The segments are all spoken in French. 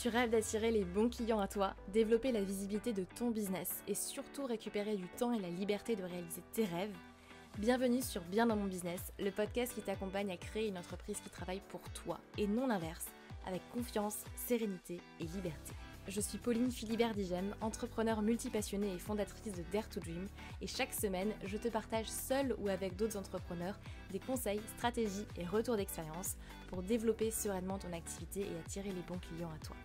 Tu rêves d'attirer les bons clients à toi, développer la visibilité de ton business et surtout récupérer du temps et la liberté de réaliser tes rêves Bienvenue sur Bien dans mon business, le podcast qui t'accompagne à créer une entreprise qui travaille pour toi et non l'inverse, avec confiance, sérénité et liberté je suis Pauline Philibert Digem, entrepreneur multipassionnée et fondatrice de Dare to Dream, et chaque semaine, je te partage seule ou avec d'autres entrepreneurs des conseils, stratégies et retours d'expérience pour développer sereinement ton activité et attirer les bons clients à toi.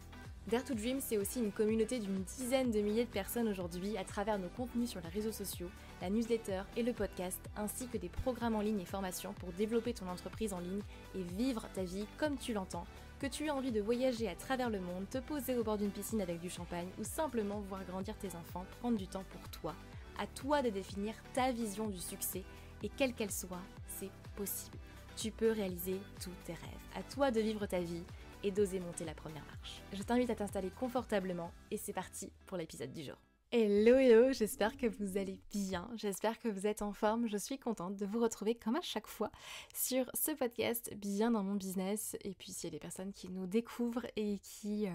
Dare to Dream, c'est aussi une communauté d'une dizaine de milliers de personnes aujourd'hui à travers nos contenus sur les réseaux sociaux, la newsletter et le podcast, ainsi que des programmes en ligne et formations pour développer ton entreprise en ligne et vivre ta vie comme tu l'entends que tu aies envie de voyager à travers le monde, te poser au bord d'une piscine avec du champagne ou simplement voir grandir tes enfants, prendre du temps pour toi. À toi de définir ta vision du succès et quelle qu'elle soit, c'est possible. Tu peux réaliser tous tes rêves. À toi de vivre ta vie et d'oser monter la première marche. Je t'invite à t'installer confortablement et c'est parti pour l'épisode du jour. Hello hello, j'espère que vous allez bien, j'espère que vous êtes en forme, je suis contente de vous retrouver comme à chaque fois sur ce podcast Bien dans mon business et puis s'il y a des personnes qui nous découvrent et qui euh,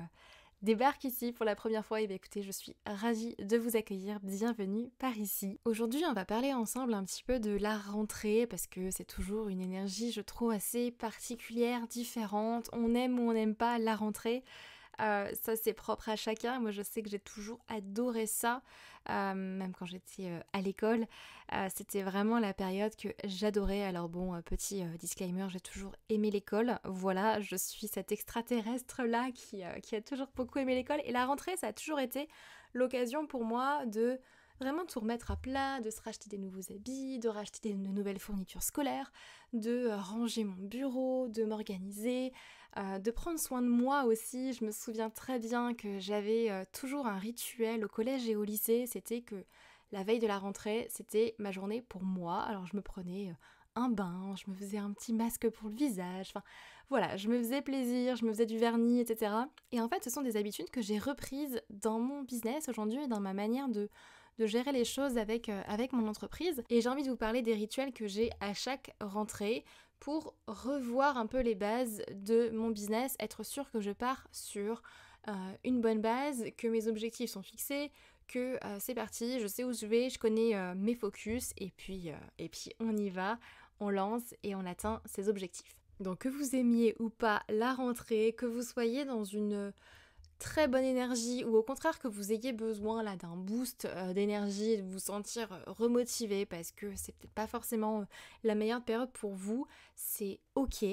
débarquent ici pour la première fois, et bien écoutez, je suis ravie de vous accueillir, bienvenue par ici. Aujourd'hui on va parler ensemble un petit peu de la rentrée parce que c'est toujours une énergie je trouve assez particulière, différente, on aime ou on n'aime pas la rentrée. Euh, ça, c'est propre à chacun. Moi, je sais que j'ai toujours adoré ça, euh, même quand j'étais euh, à l'école. C'était vraiment la période que j'adorais. Alors bon, petit disclaimer, j'ai toujours aimé l'école. Voilà, je suis cette extraterrestre-là qui a toujours beaucoup aimé l'école. Et la rentrée, ça a toujours été l'occasion pour moi de vraiment de tout remettre à plat, de se racheter des nouveaux habits, de racheter des, de nouvelles fournitures scolaires, de euh, ranger mon bureau, de m'organiser, euh, de prendre soin de moi aussi. Je me souviens très bien que j'avais euh, toujours un rituel au collège et au lycée, c'était que la veille de la rentrée, c'était ma journée pour moi. Alors je me prenais un bain, je me faisais un petit masque pour le visage, enfin voilà, je me faisais plaisir, je me faisais du vernis, etc. Et en fait, ce sont des habitudes que j'ai reprises dans mon business aujourd'hui et dans ma manière de de gérer les choses avec, euh, avec mon entreprise. Et j'ai envie de vous parler des rituels que j'ai à chaque rentrée pour revoir un peu les bases de mon business, être sûr que je pars sur euh, une bonne base, que mes objectifs sont fixés, que euh, c'est parti, je sais où je vais, je connais mes focus et puis, et puis on y va, on lance et on atteint ses objectifs. Donc que vous aimiez ou pas la rentrée, que vous soyez dans une très bonne énergie ou au contraire que vous ayez besoin là d'un boost euh, d'énergie de vous sentir euh, remotivé parce que c'est peut-être pas forcément euh, la meilleure période pour vous, c'est ok,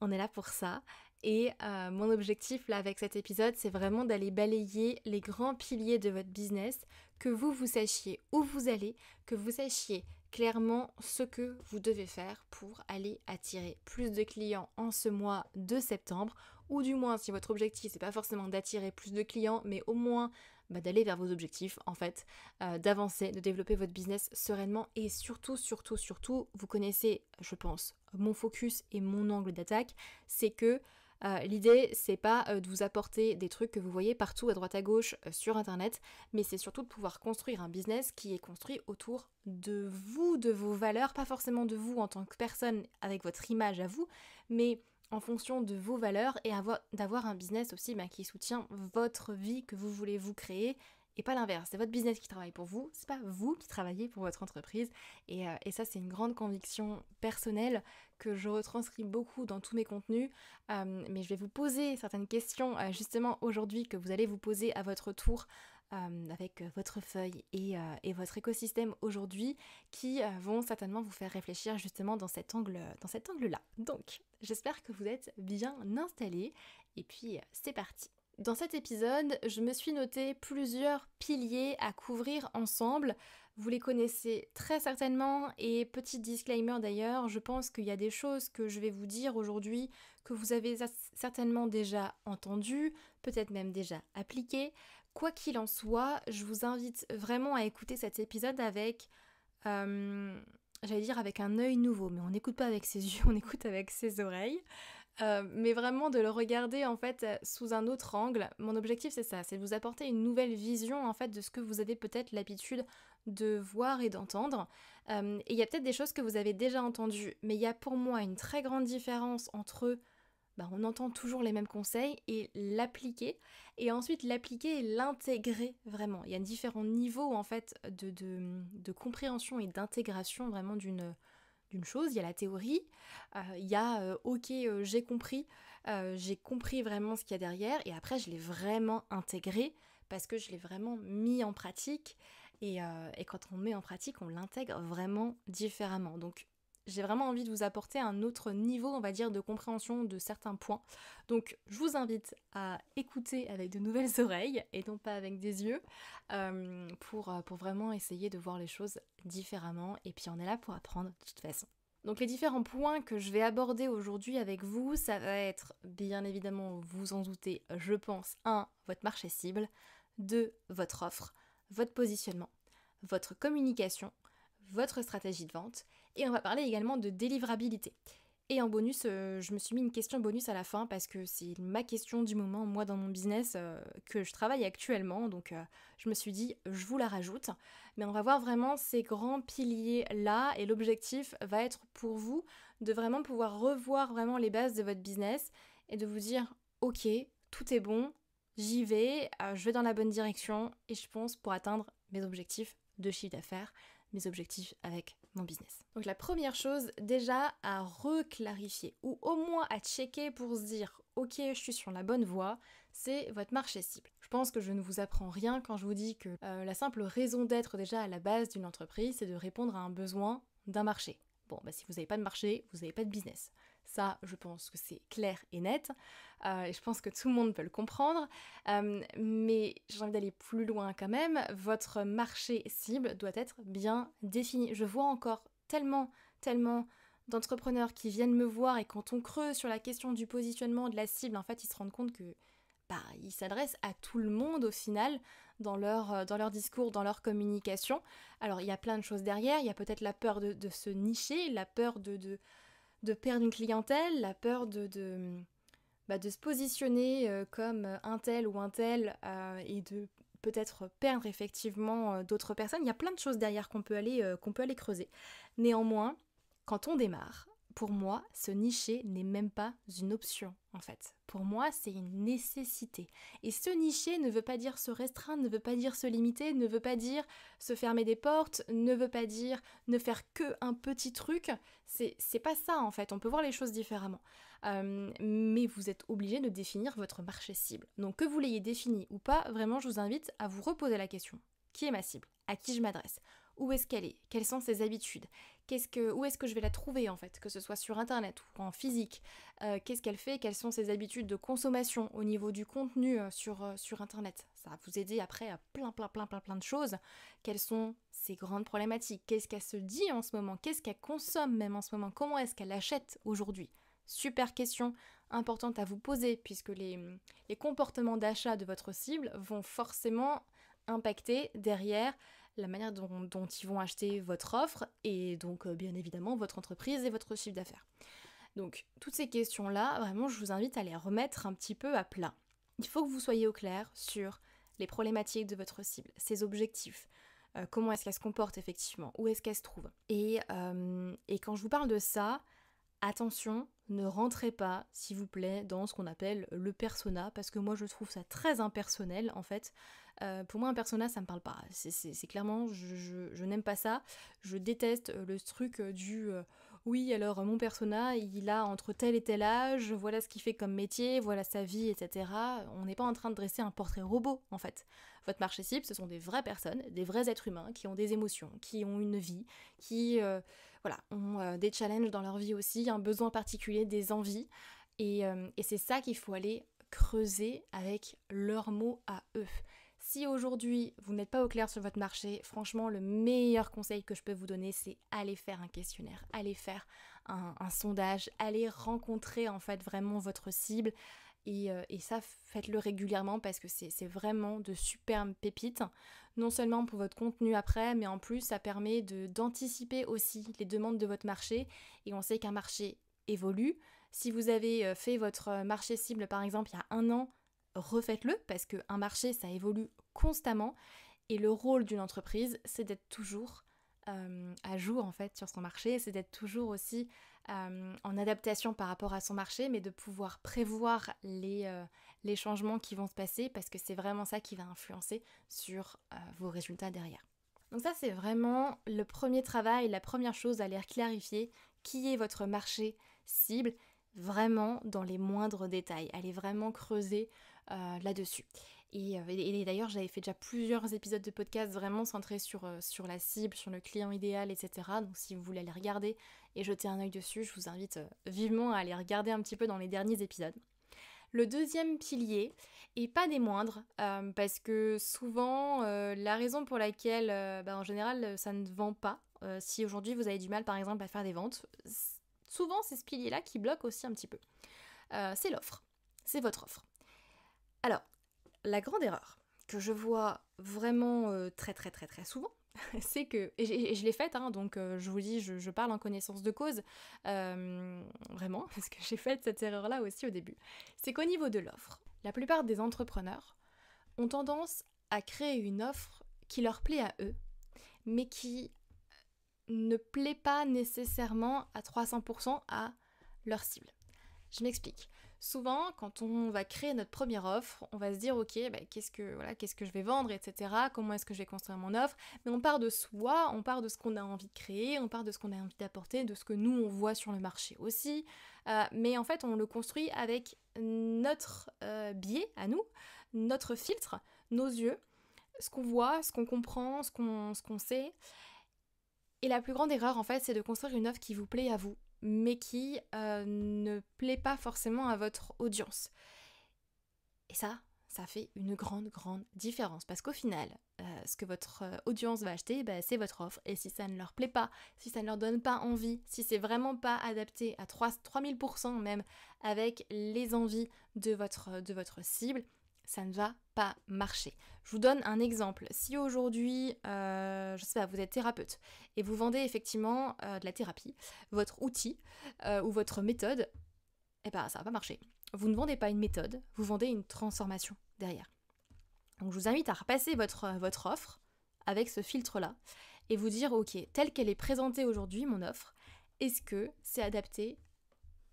on est là pour ça. Et mon objectif là avec cet épisode, c'est vraiment d'aller balayer les grands piliers de votre business, que vous vous sachiez où vous allez, que vous sachiez clairement ce que vous devez faire pour aller attirer plus de clients en ce mois de septembre ou du moins si votre objectif c'est pas forcément d'attirer plus de clients, mais au moins bah, d'aller vers vos objectifs en fait, euh, d'avancer, de développer votre business sereinement et surtout, surtout, surtout, vous connaissez, je pense, mon focus et mon angle d'attaque, c'est que euh, L'idée, c'est pas euh, de vous apporter des trucs que vous voyez partout à droite à gauche sur internet, mais c'est surtout de pouvoir construire un business qui est construit autour de vous, de vos valeurs, pas forcément de vous en tant que personne avec votre image à vous, mais en fonction de vos valeurs et d'avoir un business aussi bah, qui soutient votre vie que vous voulez vous créer et pas l'inverse. C'est votre business qui travaille pour vous, c'est pas vous qui travaillez pour votre entreprise. Et, euh, ça, c'est une grande conviction personnelle que je retranscris beaucoup dans tous mes contenus. Euh, mais je vais vous poser certaines questions euh, justement aujourd'hui que vous allez vous poser à votre tour euh, avec euh, votre feuille euh, et, votre écosystème aujourd'hui qui vont certainement vous faire réfléchir justement dans cet angle dans cet angle là. Donc j'espère que vous êtes bien installés et puis c'est parti. Dans cet épisode, je me suis noté plusieurs piliers à couvrir ensemble. Vous les connaissez très certainement et petit disclaimer d'ailleurs, je pense qu'il y a des choses que je vais vous dire aujourd'hui que vous avez certainement déjà entendues, peut-être même déjà appliquées, Quoi qu'il en soit, je vous invite vraiment à écouter cet épisode avec, euh, j'allais dire avec un œil nouveau, mais on n'écoute pas avec ses yeux, on écoute avec ses oreilles. Euh, mais vraiment de le regarder en fait sous un autre angle. Mon objectif c'est ça, c'est de vous apporter une nouvelle vision en fait de ce que vous avez peut-être l'habitude de voir et d'entendre. Euh, et il y a peut-être des choses que vous avez déjà entendues, mais il y a pour moi une très grande différence entre bah, on entend toujours les mêmes conseils et l'appliquer, et ensuite l'appliquer et l'intégrer vraiment. Il y a différents niveaux en fait de, compréhension et d'intégration vraiment d'une d'une chose, il y a la théorie, euh, il y a euh, ok euh, j'ai compris, j'ai compris vraiment ce qu'il y a derrière, et après je l'ai vraiment intégré parce que je l'ai vraiment mis en pratique, et, et quand on met en pratique, on l'intègre vraiment différemment. Donc j'ai vraiment envie de vous apporter un autre niveau, on va dire, de compréhension de certains points. Donc, je vous invite à écouter avec de nouvelles oreilles et non pas avec des yeux euh, pour, euh, pour vraiment essayer de voir les choses différemment. Et puis, on est là pour apprendre de toute façon. Donc les différents points que je vais aborder aujourd'hui avec vous, ça va être bien évidemment, vous en doutez, je pense, 1. votre marché cible, 2. votre offre, votre positionnement, votre communication, votre stratégie de vente et on va parler également de délivrabilité. Et en bonus, euh, je me suis mis une question bonus à la fin parce que c'est ma question du moment, moi, dans mon business euh, que je travaille actuellement. Donc, euh, je me suis dit, je vous la rajoute. Mais on va voir vraiment ces grands piliers-là. Et l'objectif va être pour vous de vraiment pouvoir revoir vraiment les bases de votre business et de vous dire, OK, tout est bon, j'y vais, je vais dans la bonne direction et je pense pour atteindre mes objectifs de chiffre d'affaires, mes objectifs avec business. Donc la première chose déjà à reclarifier ou au moins à checker pour se dire ok je suis sur la bonne voie, c'est votre marché cible. Je pense que je ne vous apprends rien quand je vous dis que euh, la simple raison d'être déjà à la base d'une entreprise c'est de répondre à un besoin d'un marché. Bon bah si vous n'avez pas de marché, vous n'avez pas de business. Ça, je pense que c'est clair et net. Euh, et je pense que tout le monde peut le comprendre. Euh, mais j'ai envie d'aller plus loin quand même. Votre marché cible doit être bien défini. Je vois encore tellement, tellement d'entrepreneurs qui viennent me voir et quand on creuse sur la question du positionnement, de la cible, en fait, ils se rendent compte que bah, ils s'adressent à tout le monde au final dans leur, euh, dans leur discours, dans leur communication. Alors il y a plein de choses derrière, il y a peut-être la peur de, de se nicher, la peur de, de, de perdre une clientèle, la peur de, de, bah, se positionner euh, comme un tel ou un tel euh, et de peut-être perdre effectivement euh, d'autres personnes. Il y a plein de choses derrière qu'on peut, aller, qu'on peut aller creuser. Néanmoins, quand on démarre, pour moi, se nicher n'est même pas une option, en fait. Pour moi, c'est une nécessité. Et se nicher ne veut pas dire se restreindre, ne veut pas dire se limiter, ne veut pas dire se fermer des portes, ne veut pas dire ne faire que un petit truc. C'est pas ça, en fait. On peut voir les choses différemment. Euh, mais vous êtes obligé de définir votre marché cible. Donc, que vous l'ayez défini ou pas, vraiment, je vous invite à vous reposer la question. Qui est ma cible À qui je m'adresse où est-ce qu'elle est, quelles sont ses habitudes, qu'est-ce que, où est-ce que je vais la trouver en fait, que ce soit sur internet ou en physique, euh, qu'est-ce qu'elle fait, quelles sont ses habitudes de consommation au niveau du contenu euh, sur, euh, sur internet. Ça va vous aider après à plein plein plein plein plein de choses. Quelles sont ses grandes problématiques, qu'est-ce qu'elle se dit en ce moment, qu'est-ce qu'elle consomme même en ce moment, comment est-ce qu'elle achète aujourd'hui. Super question importante à vous poser puisque les, les comportements d'achat de votre cible vont forcément impacter derrière la manière dont, ils vont acheter votre offre et donc euh, bien évidemment votre entreprise et votre chiffre d'affaires. Donc toutes ces questions-là, vraiment, je vous invite à les remettre un petit peu à plat. Il faut que vous soyez au clair sur les problématiques de votre cible, ses objectifs, euh, comment est-ce qu'elle se comporte effectivement, où est-ce qu'elle se trouve. Euh, et quand je vous parle de ça, attention, ne rentrez pas, s'il vous plaît, dans ce qu'on appelle le persona, parce que moi je trouve ça très impersonnel en fait. Euh, pour moi, un persona, ça me parle pas. C'est clairement, je, n'aime pas ça. Je déteste euh, le truc euh, du oui, alors mon persona, il a entre tel et tel âge, voilà ce qu'il fait comme métier, voilà sa vie, etc. On n'est pas en train de dresser un portrait robot, en fait. Votre marché cible, ce sont des vraies personnes, des vrais êtres humains qui ont des émotions, qui ont une vie, qui voilà, ont des challenges dans leur vie aussi, un besoin particulier, des envies. Et, et c'est ça qu'il faut aller creuser avec leurs mots à eux. Si aujourd'hui vous n'êtes pas au clair sur votre marché, franchement le meilleur conseil que je peux vous donner c'est aller faire un questionnaire, aller faire un, sondage, aller rencontrer en fait vraiment votre cible et, euh, et ça faites-le régulièrement parce que c'est vraiment de superbes pépites, non seulement pour votre contenu après mais en plus ça permet d'anticiper aussi les demandes de votre marché et on sait qu'un marché évolue. Si vous avez euh, fait votre euh, marché cible par exemple il y a un an, refaites-le parce qu'un marché, ça évolue constamment. Et le rôle d'une entreprise, c'est d'être toujours euh, à jour en fait sur son marché, c'est d'être toujours aussi euh, en adaptation par rapport à son marché, mais de pouvoir prévoir euh, les, changements qui vont se passer parce que c'est vraiment ça qui va influencer sur vos résultats derrière. Donc ça c'est vraiment le premier travail, la première chose à aller clarifier qui est votre marché cible vraiment dans les moindres détails, aller vraiment creuser euh, là-dessus. Euh, et, d'ailleurs, j'avais fait déjà plusieurs épisodes de podcast vraiment centrés sur, euh, sur la cible, sur le client idéal, etc. Donc si vous voulez aller regarder et jeter un œil dessus, je vous invite vivement à aller regarder un petit peu dans les derniers épisodes. Le deuxième pilier, et pas des moindres, parce que souvent, la raison pour laquelle, bah, en général, ça ne vend pas, si aujourd'hui vous avez du mal, par exemple, à faire des ventes, souvent c'est ce pilier-là qui bloque aussi un petit peu. c'est l'offre, c'est votre offre. Alors, la grande erreur que je vois vraiment euh, très très très très souvent, c'est que, et, je l'ai faite, hein, donc euh, je vous dis, je, parle en connaissance de cause, euh, vraiment, parce que j'ai fait cette erreur-là aussi au début, c'est qu'au niveau de l'offre, la plupart des entrepreneurs ont tendance à créer une offre qui leur plaît à eux, mais qui ne plaît pas nécessairement à 300% à leur cible. Je m'explique. Souvent, quand on va créer notre première offre, on va se dire ok, bah, qu'est-ce que voilà, qu'est-ce que je vais vendre, etc. Comment est-ce que je vais construire mon offre Mais on part de soi, on part de ce qu'on a envie de créer, on part de ce qu'on a envie d'apporter, de ce que nous on voit sur le marché aussi. Euh, mais en fait, on le construit avec notre euh, biais à nous, notre filtre, nos yeux, ce qu'on voit, ce qu'on comprend, ce qu'on qu'on sait. Et la plus grande erreur en fait, c'est de construire une offre qui vous plaît à vous, mais qui euh, ne plaît pas forcément à votre audience. Et ça, ça fait une grande, grande différence. Parce qu'au final, euh, ce que votre euh, audience va acheter, bah, c'est votre offre. Et si ça ne leur plaît pas, si ça ne leur donne pas envie, si c'est vraiment pas adapté à 3000% même avec les envies de votre, de votre cible, ça ne va pas marcher. Je vous donne un exemple. Si aujourd'hui, je euh, je sais pas, vous êtes thérapeute et vous vendez effectivement euh, de la thérapie, votre outil euh, ou votre méthode, eh ben ça va pas marcher. Vous ne vendez pas une méthode, vous vendez une transformation derrière. Donc je vous invite à repasser votre, votre offre avec ce filtre-là et vous dire, ok, telle qu'elle est présentée aujourd'hui, mon offre, est-ce que c'est adapté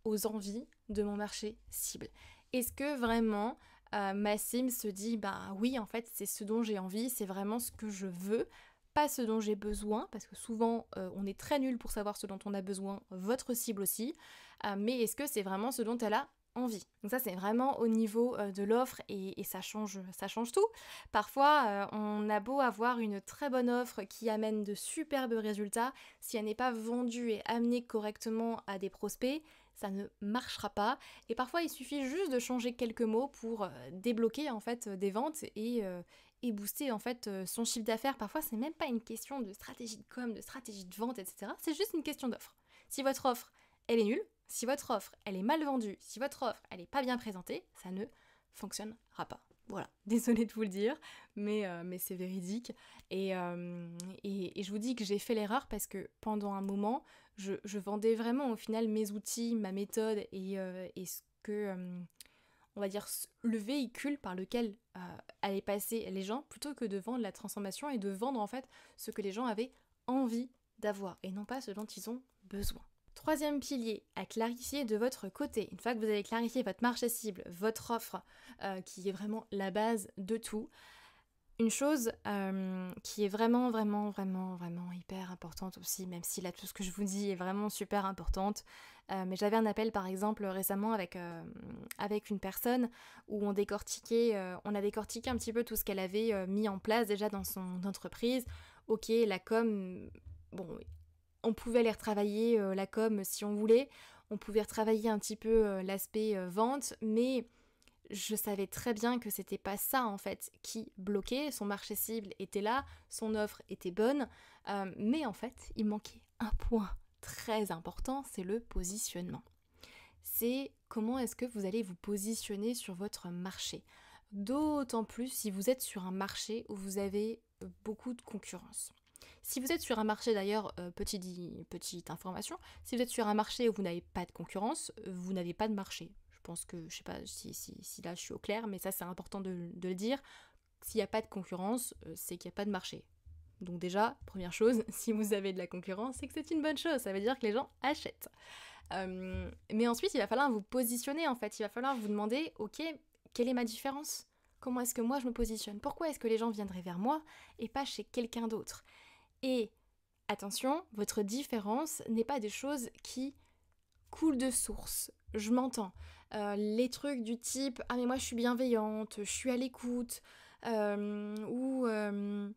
aux envies de mon marché cible Est-ce que vraiment Ma euh, Massim se dit ben oui en fait c'est ce dont j'ai envie, c'est vraiment ce que je veux, pas ce dont j'ai besoin, parce que souvent euh, on est très nul pour savoir ce dont on a besoin, votre cible aussi, euh, mais est-ce que c'est vraiment ce dont elle a envie. Donc ça c'est vraiment au niveau de l'offre et, ça change ça change tout. Parfois on a beau avoir une très bonne offre qui amène de superbes résultats, si elle n'est pas vendue et amenée correctement à des prospects, ça ne marchera pas. Et parfois, il suffit juste de changer quelques mots pour euh, débloquer en fait euh, des ventes euh, et, booster en fait son chiffre d'affaires. Parfois, c'est même pas une question de stratégie de com, de stratégie de vente, etc. C'est juste une question d'offre. Si votre offre, elle est nulle, si votre offre, elle est mal vendue, si votre offre, elle est pas bien présentée, ça ne fonctionnera pas. Voilà, désolée de vous le dire, mais, mais c'est véridique. et, je vous dis que j'ai fait l'erreur parce que pendant un moment, je, vendais vraiment au final mes outils, ma méthode et, euh, ce que, euh, on va dire, le véhicule par lequel euh, allaient passer les gens, plutôt que de vendre la transformation et de vendre en fait ce que les gens avaient envie d'avoir et non pas ce dont ils ont besoin. Troisième pilier, à clarifier de votre côté. Une fois que vous avez clarifié votre marché cible, votre offre, qui est vraiment la base de tout, une chose qui est vraiment, vraiment, vraiment, vraiment hyper importante aussi, même si là tout ce que je vous dis est vraiment super importante, mais j'avais un appel par exemple récemment avec, avec une personne où on décortiquait, on a décortiqué un petit peu tout ce qu'elle avait mis en place déjà dans son entreprise. Ok, la com, bon, on pouvait aller retravailler la com si on voulait, on pouvait retravailler un petit peu l'aspect vente, mais je savais très bien que c'était pas ça en fait qui bloquait. Son marché cible était là, son offre était bonne, euh, mais en fait, il manquait un point très important, c'est le positionnement. C'est comment est-ce que vous allez vous positionner sur votre marché. D'autant plus si vous êtes sur un marché où vous avez euh, beaucoup de concurrence. Si vous êtes sur un marché d'ailleurs, euh, petite, petite information, si vous êtes sur un marché où vous n'avez pas de concurrence, vous n'avez pas de marché. Je pense que, je sais pas si, là je suis au clair, mais ça c'est important de, le dire. S'il n'y a pas de concurrence, euh, c'est qu'il n'y a pas de marché. Donc déjà, première chose, si vous avez de la concurrence, c'est que c'est une bonne chose, ça veut dire que les gens achètent. Euh, mais ensuite, il va falloir vous positionner en fait, il va falloir vous demander, ok, quelle est ma différence Comment est-ce que moi je me positionne Pourquoi est-ce que les gens viendraient vers moi et pas chez quelqu'un d'autre Et attention, votre différence n'est pas des choses qui coulent de source, je m'entends. Euh, les trucs du type Ah mais moi je suis bienveillante, je suis à l'écoute, euh, ou euh,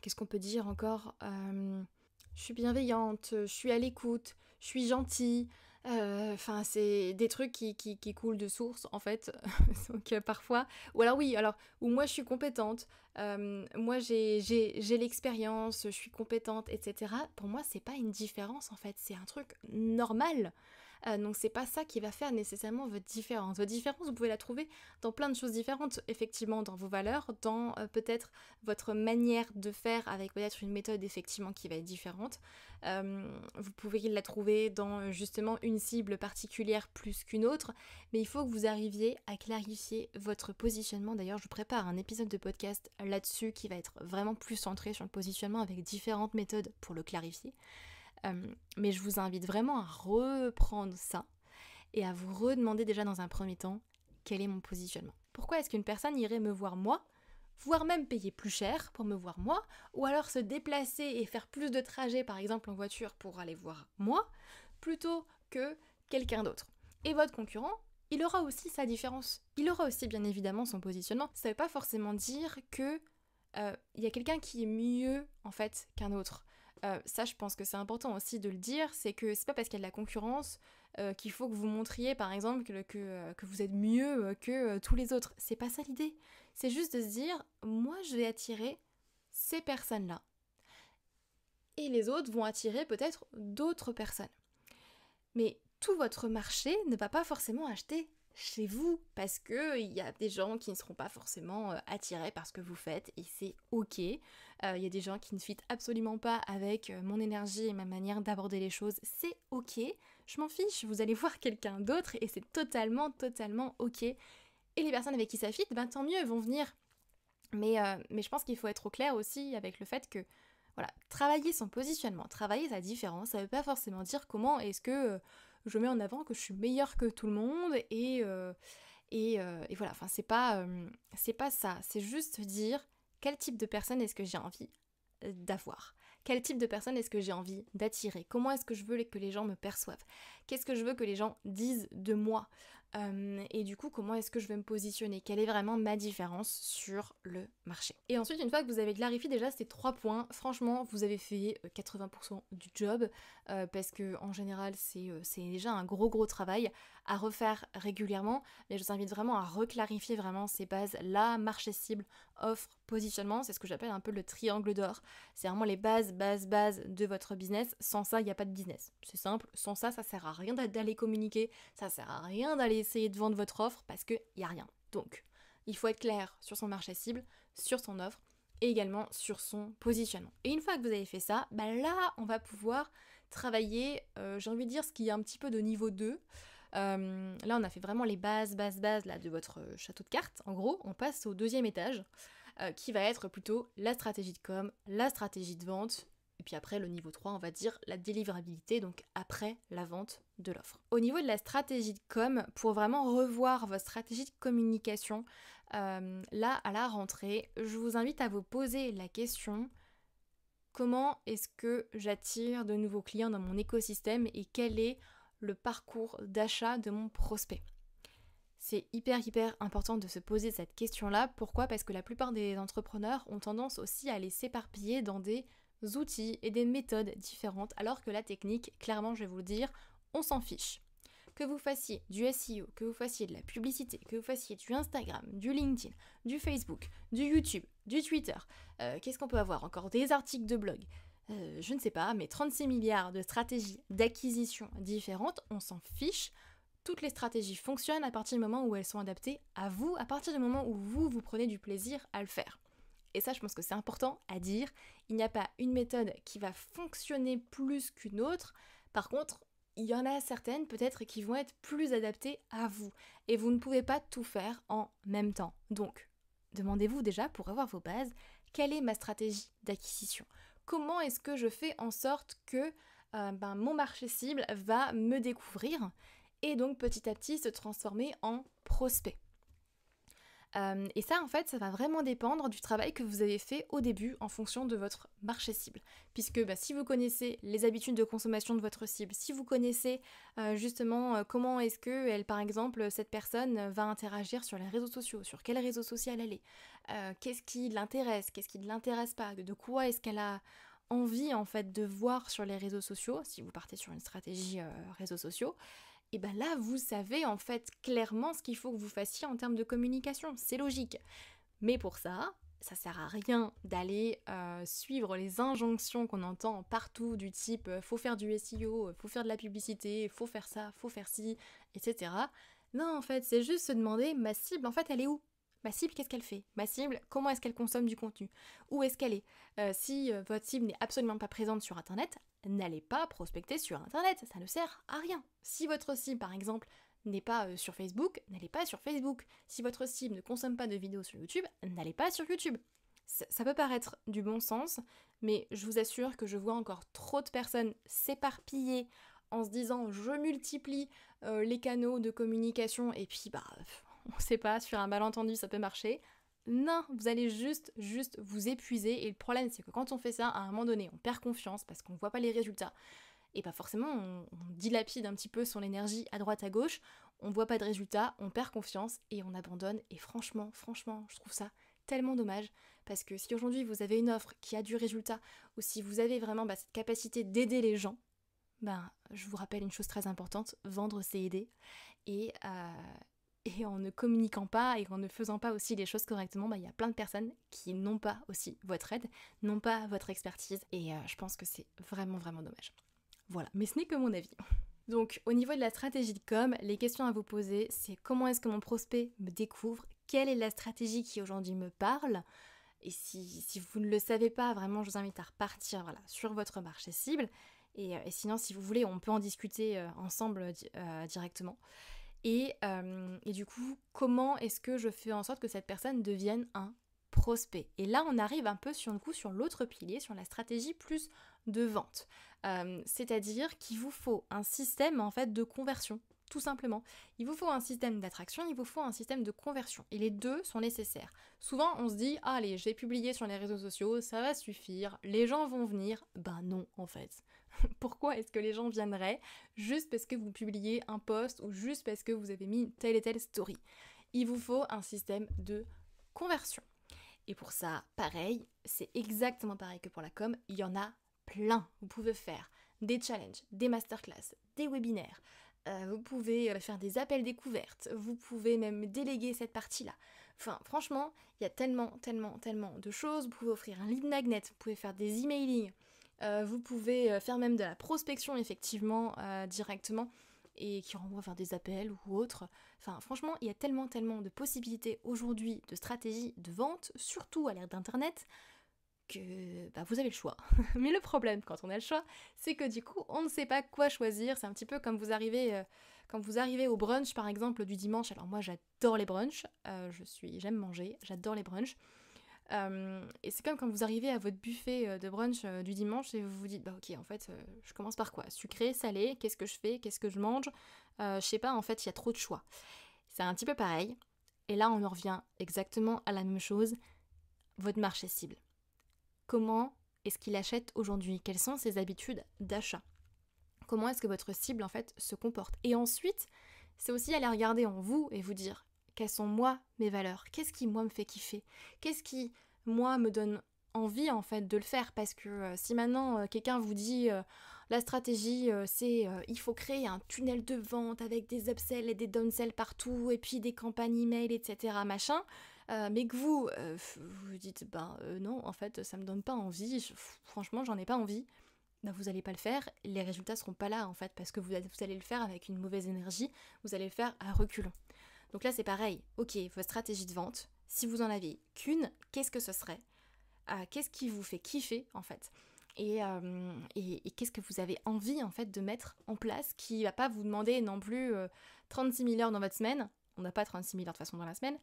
qu'est-ce qu'on peut dire encore Je suis bienveillante, je suis à l'écoute, je suis gentille. Enfin, c'est des trucs qui, qui, coulent de source en fait. Donc parfois, ou alors oui, alors, ou moi je suis compétente, moi j'ai l'expérience, je suis compétente, etc. Pour moi, c'est pas une différence en fait, c'est un truc normal. Euh, donc c'est pas ça qui va faire nécessairement votre différence. Votre différence, vous pouvez la trouver dans plein de choses différentes, effectivement, dans vos valeurs, dans euh, peut-être votre manière de faire avec peut-être une méthode effectivement qui va être différente. Euh, vous pouvez la trouver dans justement une cible particulière plus qu'une autre, mais il faut que vous arriviez à clarifier votre positionnement. D'ailleurs, je prépare un épisode de podcast là-dessus qui va être vraiment plus centré sur le positionnement avec différentes méthodes pour le clarifier. Euh, mais je vous invite vraiment à reprendre ça et à vous redemander déjà dans un premier temps quel est mon positionnement. Pourquoi est-ce qu'une personne irait me voir moi voire même payer plus cher pour me voir moi, ou alors se déplacer et faire plus de trajets par exemple en voiture pour aller voir moi, plutôt que quelqu'un d'autre. Et votre concurrent, il aura aussi sa différence, il aura aussi bien évidemment son positionnement. Ça ne veut pas forcément dire qu'il euh, y a quelqu'un qui est mieux en fait qu'un autre. Euh, ça je pense que c'est important aussi de le dire, c'est que c'est pas parce qu'il y a de la concurrence euh, qu'il faut que vous montriez par exemple que, euh, vous êtes mieux que tous les autres. C'est pas ça l'idée. C'est juste de se dire, moi je vais attirer ces personnes-là. Et les autres vont attirer peut-être d'autres personnes. Mais tout votre marché ne va pas forcément acheter chez vous parce qu'il y a des gens qui ne seront pas forcément attirés par ce que vous faites et c'est ok il euh, y a des gens qui ne fitent absolument pas avec euh, mon énergie et ma manière d'aborder les choses, c'est ok, je m'en fiche, vous allez voir quelqu'un d'autre et c'est totalement, totalement ok. Et les personnes avec qui ça fit, ben tant mieux, vont venir. Mais, euh, mais je pense qu'il faut être au clair aussi avec le fait que voilà, travailler son positionnement, travailler sa différence, ça ne veut pas forcément dire comment est-ce que je mets en avant que je suis meilleure que tout le monde et, et, voilà, enfin c'est pas, c'est pas ça, c'est juste dire quel type de personne est-ce que j'ai envie euh, d'avoir Quel type de personne est-ce que j'ai envie d'attirer Comment est-ce que je veux que les gens me perçoivent Qu'est-ce que je veux que les gens disent de moi euh, et du coup, comment est-ce que je vais me positionner Quelle est vraiment ma différence sur le marché Et ensuite, une fois que vous avez clarifié déjà ces trois points, franchement, vous avez fait 80% euh, du job euh, parce que en général, c'est déjà un gros gros travail à refaire régulièrement. Mais je vous invite vraiment à reclarifier vraiment ces bases là, marché cible, offre, positionnement. C'est ce que j'appelle un peu le triangle d'or. C'est vraiment les bases, bases, bases de votre business. Sans ça, il n'y a pas de business. C'est simple. Sans ça, ça sert à rien d'aller communiquer. Ça sert à rien d'aller essayer de vendre votre offre parce qu'il n'y a rien. Donc, il faut être clair sur son marché cible, sur son offre et également sur son positionnement. Et une fois que vous avez fait ça, bah là, on va pouvoir travailler, euh, j'ai envie de dire, ce qui est un petit peu de niveau 2. Euh, là, on a fait vraiment les bases, bases, bases là, de votre euh, château de cartes. En gros, on passe au deuxième étage, qui va être plutôt la stratégie de com, la stratégie de vente, et puis après, le niveau 3, on va dire la délivrabilité, donc après la vente de l'offre. Au niveau de la stratégie de com, pour vraiment revoir votre stratégie de communication, euh, là, à la rentrée, je vous invite à vous poser la question comment est-ce que j'attire de nouveaux clients dans mon écosystème et quel est le parcours d'achat de mon prospect c'est hyper hyper important de se poser cette question-là. Pourquoi Parce que la plupart des entrepreneurs ont tendance aussi à les s'éparpiller dans des outils et des méthodes différentes, alors que la technique, clairement, je vais vous le dire, on s'en fiche. Que vous fassiez du SEO, que vous fassiez de la publicité, que vous fassiez du Instagram, du LinkedIn, du Facebook, du YouTube, du Twitter, euh, qu'est-ce qu'on peut avoir encore Des articles de blog, euh, je ne sais pas, mais 36 milliards de stratégies d'acquisition différentes, on s'en fiche. Toutes les stratégies fonctionnent à partir du moment où elles sont adaptées à vous, à partir du moment où vous, vous prenez du plaisir à le faire. Et ça, je pense que c'est important à dire il n'y a pas une méthode qui va fonctionner plus qu'une autre. Par contre, il y en a certaines peut-être qui vont être plus adaptées à vous. Et vous ne pouvez pas tout faire en même temps. Donc, demandez-vous déjà, pour avoir vos bases, quelle est ma stratégie d'acquisition Comment est-ce que je fais en sorte que euh, ben, mon marché cible va me découvrir et donc petit à petit se transformer en prospect euh, et ça, en fait, ça va vraiment dépendre du travail que vous avez fait au début en fonction de votre marché cible. Puisque bah, si vous connaissez les habitudes de consommation de votre cible, si vous connaissez euh, justement euh, comment est-ce que elle, par exemple, cette personne va interagir sur les réseaux sociaux, sur quel réseau social elle est, qu'est-ce qui l'intéresse, qu'est-ce qui ne l'intéresse pas, de quoi est-ce qu'elle a envie en fait de voir sur les réseaux sociaux, si vous partez sur une stratégie réseaux sociaux, et bien là, vous savez en fait clairement ce qu'il faut que vous fassiez en termes de communication. C'est logique. Mais pour ça, ça sert à rien d'aller euh, suivre les injonctions qu'on entend partout du type euh, faut faire du SEO, euh, faut faire de la publicité, faut faire ça, faut faire ci, etc. Non, en fait, c'est juste se demander ma cible, en fait, elle est où Ma cible, qu'est-ce qu'elle fait Ma cible, comment est-ce qu'elle consomme du contenu Où est-ce qu'elle est, euh, Si euh, votre cible n'est absolument pas présente sur Internet, n'allez pas prospecter sur Internet, ça ne sert à rien. Si votre cible, par exemple, n'est pas euh, sur Facebook, n'allez pas sur Facebook. Si votre cible ne consomme pas de vidéos sur YouTube, n'allez pas sur YouTube. Ça, peut paraître du bon sens, mais je vous assure que je vois encore trop de personnes s'éparpiller en se disant je multiplie les canaux de communication et puis bah on sait pas, sur un malentendu ça peut marcher. Non, vous allez juste, juste vous épuiser. Et le problème, c'est que quand on fait ça, à un moment donné, on perd confiance parce qu'on ne voit pas les résultats. Et pas forcément, on, dilapide un petit peu son énergie à droite, à gauche, on voit pas de résultats, on perd confiance et on abandonne. Et franchement, franchement, je trouve ça tellement dommage parce que si aujourd'hui vous avez une offre qui a du résultat ou si vous avez vraiment bah, cette capacité d'aider les gens, ben, je vous rappelle une chose très importante, vendre c'est aider. Et, euh, et en ne communiquant pas et en ne faisant pas aussi les choses correctement, bah, il y a plein de personnes qui n'ont pas aussi votre aide, n'ont pas votre expertise et euh, je pense que c'est vraiment vraiment dommage. Voilà, mais ce n'est que mon avis. Donc au niveau de la stratégie de com, les questions à vous poser, c'est comment est-ce que mon prospect me découvre, quelle est la stratégie qui aujourd'hui me parle, et si, vous ne le savez pas, vraiment je vous invite à repartir voilà, sur votre marché cible, et, euh, sinon si vous voulez on peut en discuter euh, ensemble directement. Euh, et, du coup, comment est-ce que je fais en sorte que cette personne devienne un prospect Et là, on arrive un peu sur le coup sur l'autre pilier, sur la stratégie plus de vente. Euh, c'est-à-dire qu'il vous faut un système en fait de conversion tout simplement. Il vous faut un système d'attraction, il vous faut un système de conversion. Et les deux sont nécessaires. Souvent, on se dit ah, Allez, j'ai publié sur les réseaux sociaux, ça va suffire, les gens vont venir. Ben non, en fait. Pourquoi est-ce que les gens viendraient Juste parce que vous publiez un post ou juste parce que vous avez mis telle et telle story. Il vous faut un système de conversion. Et pour ça, pareil, c'est exactement pareil que pour la com, il y en a plein. Vous pouvez faire des challenges, des masterclass, des webinaires, euh, vous pouvez euh, faire des appels découvertes, vous pouvez même déléguer cette partie-là. Enfin, franchement, il y a tellement, tellement, tellement de choses. Vous pouvez offrir un lead magnet, vous pouvez faire des emailing, euh, vous pouvez faire même de la prospection, effectivement, directement, et qui renvoie vers des appels ou autre. Enfin, franchement, il y a tellement, tellement de possibilités aujourd'hui de stratégie de vente, surtout à l'ère d'Internet, bah, vous avez le choix. Mais le problème quand on a le choix, c'est que du coup, on ne sait pas quoi choisir. C'est un petit peu comme vous arrivez, euh, quand vous arrivez au brunch par exemple du dimanche. Alors moi, j'adore les brunchs. Euh, je suis, j'aime manger, j'adore les brunchs. Euh, et c'est comme quand vous arrivez à votre buffet de brunch du dimanche et vous vous dites bah ok en fait je commence par quoi Sucré, salé, qu'est-ce que je fais, qu'est-ce que je mange Je sais pas en fait il y a trop de choix. C'est un petit peu pareil. Et là on en revient exactement à la même chose, votre marché cible comment est-ce qu'il achète aujourd'hui Quelles sont ses habitudes d'achat Comment est-ce que votre cible en fait se comporte Et ensuite, c'est aussi aller regarder en vous et vous dire quelles sont moi mes valeurs Qu'est-ce qui moi me fait kiffer Qu'est-ce qui moi me donne envie en fait de le faire Parce que euh, si maintenant euh, quelqu'un vous dit euh, la stratégie, euh, c'est euh, il faut créer un tunnel de vente avec des upsells et des downsells partout, et puis des campagnes email, etc. machin. Euh, mais que vous, vous dites, ben non, en fait, ça me donne pas envie, franchement, j'en ai pas envie. Ben, vous n'allez pas le faire, les résultats seront pas là en fait, parce que vous, allez le faire avec une mauvaise énergie, vous allez le faire à reculons. Donc là c'est pareil, ok, votre stratégie de vente, si vous en avez qu'une, qu'est-ce que ce serait Qu'est-ce qui vous fait kiffer en fait euh, et, qu'est-ce que vous avez envie en fait de mettre en place qui va pas vous demander non plus 36 euh, 000 heures dans votre semaine. On n'a pas 36 000 heures de toute façon dans la semaine,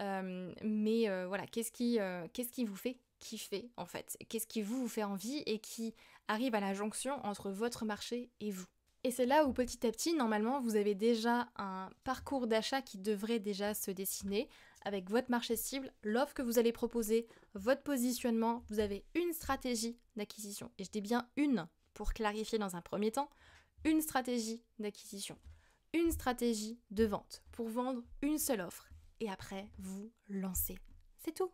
euh, mais voilà, qu'est-ce qui, qu'est-ce qui vous fait kiffer en fait Qu'est-ce qui vous, vous fait envie et qui arrive à la jonction entre votre marché et vous et c'est là où petit à petit, normalement, vous avez déjà un parcours d'achat qui devrait déjà se dessiner avec votre marché cible, l'offre que vous allez proposer, votre positionnement, vous avez une stratégie d'acquisition. Et je dis bien une pour clarifier dans un premier temps, une stratégie d'acquisition, une stratégie de vente pour vendre une seule offre. Et après, vous lancez. C'est tout.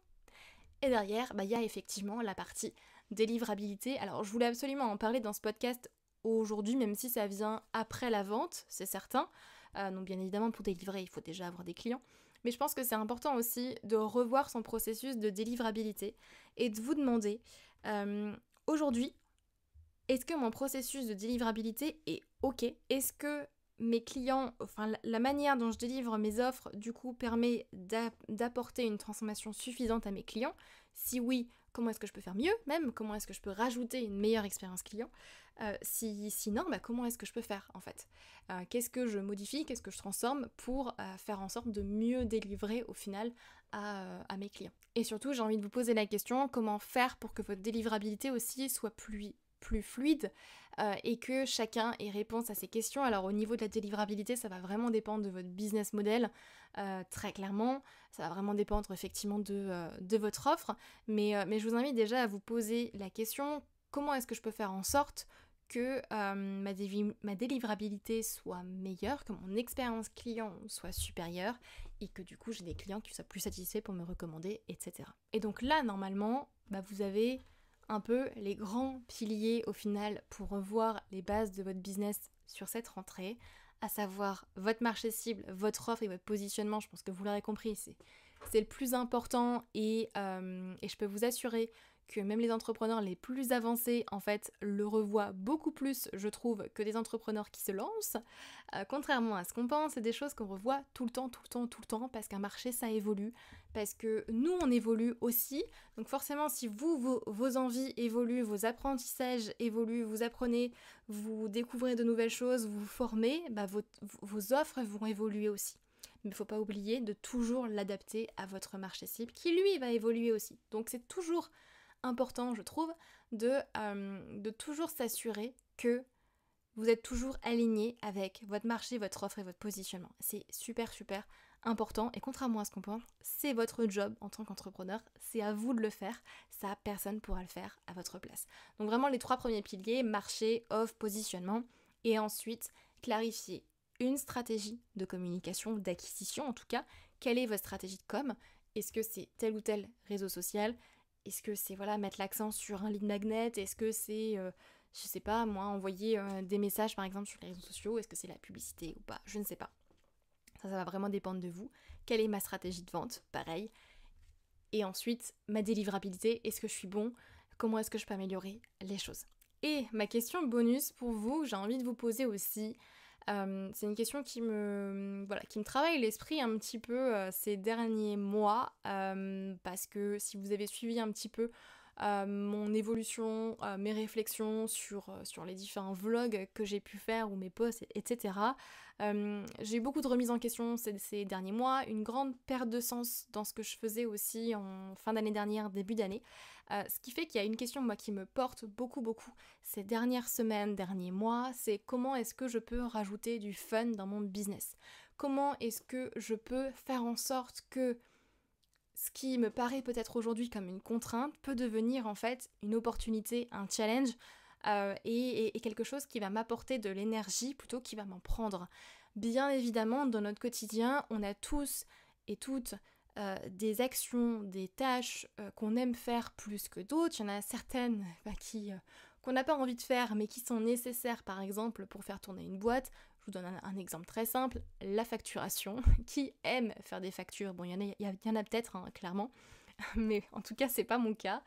Et derrière, bah, il y a effectivement la partie délivrabilité. Alors je voulais absolument en parler dans ce podcast aujourd'hui, même si ça vient après la vente, c'est certain. Euh, donc bien évidemment, pour délivrer, il faut déjà avoir des clients. Mais je pense que c'est important aussi de revoir son processus de délivrabilité et de vous demander euh, aujourd'hui, est-ce que mon processus de délivrabilité est OK Est-ce que mes clients, enfin la manière dont je délivre mes offres, du coup, permet d'apporter une transformation suffisante à mes clients Si oui, comment est-ce que je peux faire mieux même Comment est-ce que je peux rajouter une meilleure expérience client euh, si, sinon, bah, comment est-ce que je peux faire en fait euh, Qu'est-ce que je modifie Qu'est-ce que je transforme pour euh, faire en sorte de mieux délivrer au final à, mes clients Et surtout, j'ai envie de vous poser la question comment faire pour que votre délivrabilité aussi soit plus fluide et que chacun ait réponse à ses questions. Alors au niveau de la délivrabilité, ça va vraiment dépendre de votre business model, très clairement. Ça va vraiment dépendre effectivement de, votre offre. mais je vous invite déjà à vous poser la question, comment est-ce que je peux faire en sorte que euh, ma, délivrabilité soit meilleure, que mon expérience client soit supérieure et que du coup j'ai des clients qui soient plus satisfaits pour me recommander, etc. Et donc là, normalement, bah, vous avez un peu les grands piliers au final pour revoir les bases de votre business sur cette rentrée, à savoir votre marché cible, votre offre et votre positionnement. Je pense que vous l'aurez compris, c'est le plus important euh, et je peux vous assurer que même les entrepreneurs les plus avancés, en fait, le revoient beaucoup plus, je trouve, que des entrepreneurs qui se lancent. Euh, contrairement à ce qu'on pense, c'est des choses qu'on revoit tout le temps, tout le temps, tout le temps, parce qu'un marché, ça évolue, parce que nous, on évolue aussi. Donc forcément, si vous, vos, envies évoluent, vos apprentissages évoluent, vous apprenez, vous découvrez de nouvelles choses, vous vous formez, bah, vos, vos offres vont évoluer aussi mais il ne faut pas oublier de toujours l'adapter à votre marché cible qui lui va évoluer aussi. Donc c'est toujours important, je trouve, euh, de, toujours s'assurer que vous êtes toujours aligné avec votre marché, votre offre et votre positionnement. C'est super, super important. Et contrairement à ce qu'on pense, c'est votre job en tant qu'entrepreneur. C'est à vous de le faire. Ça, personne pourra le faire à votre place. Donc vraiment, les trois premiers piliers, marché, offre, positionnement. Et ensuite, clarifier une stratégie de communication, d'acquisition en tout cas. Quelle est votre stratégie de com Est-ce que c'est tel ou tel réseau social est-ce que c'est voilà mettre l'accent sur un lead magnet Est-ce que c'est, euh, je sais pas, moi, envoyer euh, des messages par exemple sur les réseaux sociaux Est-ce que c'est la publicité ou pas Je ne sais pas. Ça, ça va vraiment dépendre de vous. Quelle est ma stratégie de vente Pareil. Et ensuite, ma délivrabilité. Est-ce que je suis bon Comment est-ce que je peux améliorer les choses Et ma question bonus pour vous, j'ai envie de vous poser aussi euh, c'est une question qui me, voilà, qui me travaille l'esprit un petit peu euh, ces derniers mois, euh, parce que si vous avez suivi un petit peu euh, mon évolution, euh, mes réflexions sur, euh, sur les différents vlogs que j'ai pu faire ou mes posts, etc. j'ai eu beaucoup de remises en question ces, derniers mois, une grande perte de sens dans ce que je faisais aussi en fin d'année dernière, début d'année. ce qui fait qu'il y a une question moi qui me porte beaucoup beaucoup ces dernières semaines, derniers mois, c'est comment est-ce que je peux rajouter du fun dans mon business Comment est-ce que je peux faire en sorte que ce qui me paraît peut-être aujourd'hui comme une contrainte peut devenir en fait une opportunité, un challenge euh, et, quelque chose qui va m'apporter de l'énergie plutôt qu'il va m'en prendre. Bien évidemment, dans notre quotidien, on a tous et toutes euh, des actions, des tâches euh, qu'on aime faire plus que d'autres. Il y en a certaines bah, qu'on n'a pas envie de faire mais qui sont nécessaires par exemple pour faire tourner une boîte je vous donne un, exemple très simple, la facturation. Qui aime faire des factures Bon, il y en a, en a peut-être, hein, clairement, mais en tout cas, c'est pas mon cas.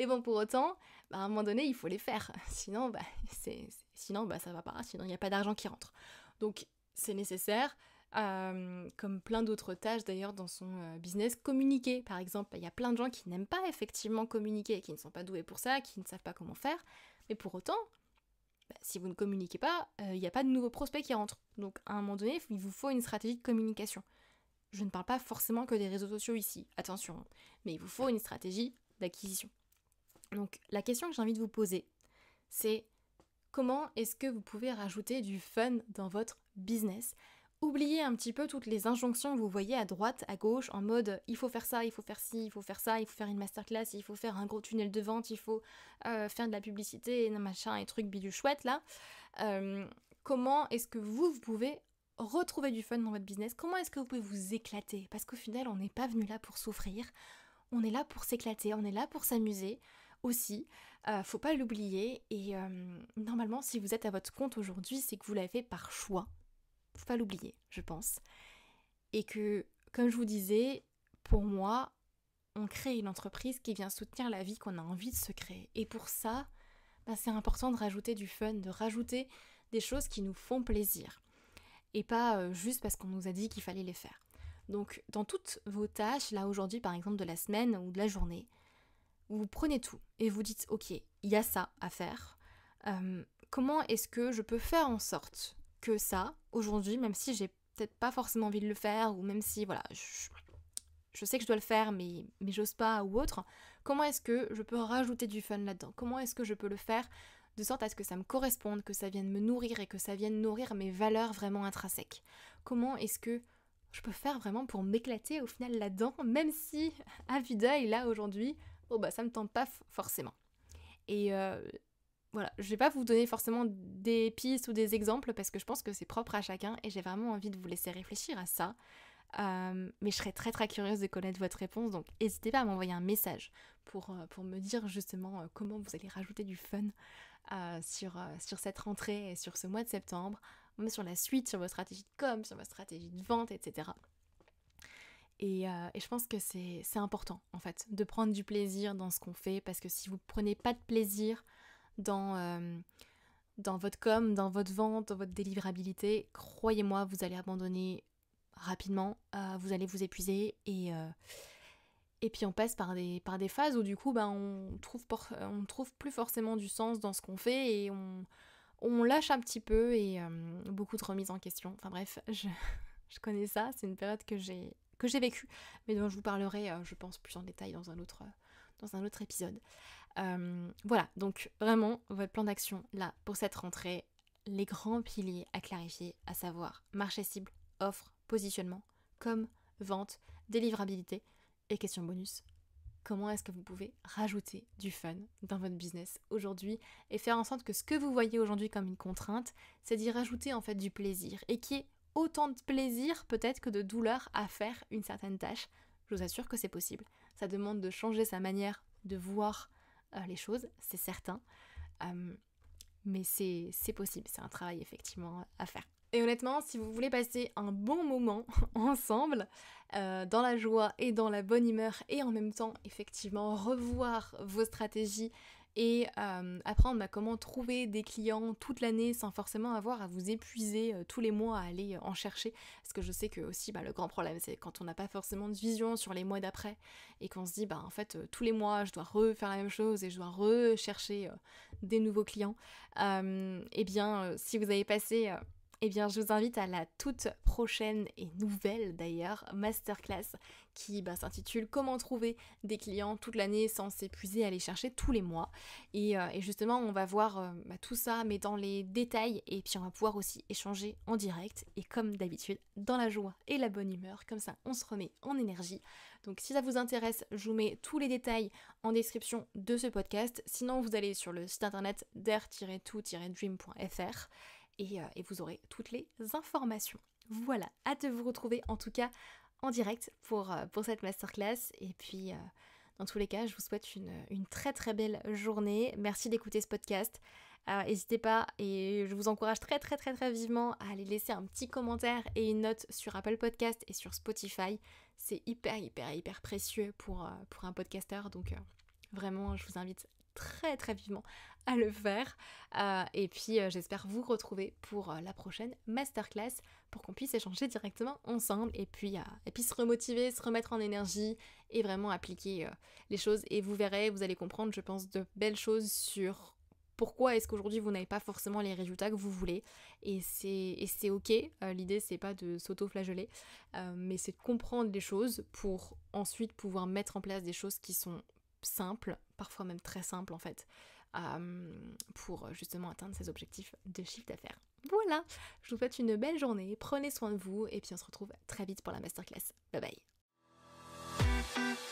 Et bon, pour autant, bah, à un moment donné, il faut les faire. Sinon, bah, c'est, sinon bah, ça va pas, sinon il n'y a pas d'argent qui rentre. Donc, c'est nécessaire. Euh, comme plein d'autres tâches d'ailleurs dans son euh, business, communiquer par exemple. Il y a plein de gens qui n'aiment pas effectivement communiquer, qui ne sont pas doués pour ça, qui ne savent pas comment faire, mais pour autant, bah, si vous ne communiquez pas, il euh, n'y a pas de nouveaux prospects qui rentrent. Donc à un moment donné, il vous faut une stratégie de communication. Je ne parle pas forcément que des réseaux sociaux ici, attention, hein, mais il vous faut une stratégie d'acquisition. Donc la question que j'ai envie de vous poser, c'est comment est-ce que vous pouvez rajouter du fun dans votre business Oubliez un petit peu toutes les injonctions que vous voyez à droite, à gauche, en mode il faut faire ça, il faut faire ci, il faut faire ça, il faut faire une masterclass, il faut faire un gros tunnel de vente, il faut euh, faire de la publicité, machin, et truc bidou chouette là. Euh, comment est-ce que vous, pouvez retrouver du fun dans votre business Comment est-ce que vous pouvez vous éclater Parce qu'au final, on n'est pas venu là pour souffrir, on est là pour s'éclater, on est là pour s'amuser aussi. ne euh, faut pas l'oublier. Et normalement, si vous êtes à votre compte aujourd'hui, c'est que vous l'avez fait par choix faut pas l'oublier, je pense. Et que, comme je vous disais, pour moi, on crée une entreprise qui vient soutenir la vie qu'on a envie de se créer. Et pour ça, bah, c'est important de rajouter du fun, de rajouter des choses qui nous font plaisir. Et pas euh, juste parce qu'on nous a dit qu'il fallait les faire. Donc dans toutes vos tâches, là aujourd'hui par exemple de la semaine ou de la journée, vous prenez tout et vous dites ok, il y a ça à faire. Euh, comment est-ce que je peux faire en sorte que ça aujourd'hui, même si j'ai peut-être pas forcément envie de le faire, ou même si voilà, je, sais que je dois le faire, mais, mais j'ose pas ou autre, comment est-ce que je peux rajouter du fun là-dedans Comment est-ce que je peux le faire de sorte à ce que ça me corresponde, que ça vienne me nourrir et que ça vienne nourrir mes valeurs vraiment intrinsèques Comment est-ce que je peux faire vraiment pour m'éclater au final là-dedans, même si à vue d'œil là aujourd'hui, oh bah ça me tente pas forcément. Et euh, voilà, je vais pas vous donner forcément des pistes ou des exemples parce que je pense que c'est propre à chacun et j'ai vraiment envie de vous laisser réfléchir à ça. Euh, mais je serais très très curieuse de connaître votre réponse, donc n'hésitez pas à m'envoyer un message pour, euh, me dire justement euh, comment vous allez rajouter du fun sur, cette rentrée et sur ce mois de septembre, sur la suite, sur vos stratégies de com, sur votre stratégie de vente, etc. Et, je pense que c'est important en fait de prendre du plaisir dans ce qu'on fait parce que si vous ne prenez pas de plaisir, euh, dans, votre com, dans votre vente, dans votre délivrabilité, croyez-moi, vous allez abandonner rapidement, euh, vous allez vous épuiser et, euh, et puis on passe par des, par des phases où du coup ben, on trouve, on trouve plus forcément du sens dans ce qu'on fait et on, on, lâche un petit peu et beaucoup de remises en question. Enfin bref, je, je connais ça, c'est une période que j'ai que j'ai vécu, mais dont je vous parlerai, je pense, plus en détail dans un autre, dans un autre épisode. Euh, voilà, donc vraiment, votre plan d'action là pour cette rentrée, les grands piliers à clarifier, à savoir marché cible, offre, positionnement, comme vente, délivrabilité et question bonus. Comment est-ce que vous pouvez rajouter du fun dans votre business aujourd'hui et faire en sorte que ce que vous voyez aujourd'hui comme une contrainte, c'est d'y rajouter en fait du plaisir et qui est autant de plaisir peut-être que de douleur à faire une certaine tâche. Je vous assure que c'est possible. Ça demande de changer sa manière de voir euh, les choses, c'est certain. Euh, mais c'est possible, c'est un travail effectivement à faire. Et honnêtement, si vous voulez passer un bon moment ensemble, euh, dans la joie et dans la bonne humeur, et en même temps, effectivement, revoir vos stratégies et euh, apprendre à comment trouver des clients toute l'année sans forcément avoir à vous épuiser euh, tous les mois à aller euh, en chercher. Parce que je sais que aussi bah, le grand problème c'est quand on n'a pas forcément de vision sur les mois d'après et qu'on se dit bah en fait tous les mois je dois refaire la même chose et je dois rechercher des nouveaux clients. Eh bien si vous avez passé eh bien je vous invite à la toute prochaine et nouvelle d'ailleurs masterclass qui bah, s'intitule Comment trouver des clients toute l'année sans s'épuiser à les chercher tous les mois. Euh, et, justement, on va voir euh, bah, tout ça, mais dans les détails, et puis on va pouvoir aussi échanger en direct, et comme d'habitude, dans la joie et la bonne humeur, comme ça on se remet en énergie. Donc si ça vous intéresse, je vous mets tous les détails en description de ce podcast. Sinon, vous allez sur le site internet d'air-tout-dream.fr euh, et, vous aurez toutes les informations. Voilà, hâte de vous retrouver en tout cas en direct pour, euh, pour cette masterclass. Et puis, euh, dans tous les cas, je vous souhaite une, très très belle journée. Merci d'écouter ce podcast. N'hésitez pas et je vous encourage très très très très vivement à aller laisser un petit commentaire et une note sur Apple Podcast et sur Spotify. C'est hyper hyper hyper précieux pour, pour un podcasteur. Donc vraiment, je vous invite très très vivement à le faire. Euh, et puis euh, j'espère vous retrouver pour euh, la prochaine masterclass pour qu'on puisse échanger directement ensemble et puis, et puis se remotiver, se remettre en énergie et vraiment appliquer les choses. Et vous verrez, vous allez comprendre, je pense, de belles choses sur pourquoi est-ce qu'aujourd'hui vous n'avez pas forcément les résultats que vous voulez et c'est ok l'idée c'est pas de s'auto-flageller mais c'est de comprendre les choses pour ensuite pouvoir mettre en place des choses qui sont simples parfois même très simples en fait euh, pour euh, justement atteindre ses objectifs de chiffre d'affaires. Voilà, je vous souhaite une belle journée, prenez soin de vous et puis on se retrouve très vite pour la masterclass. Bye bye.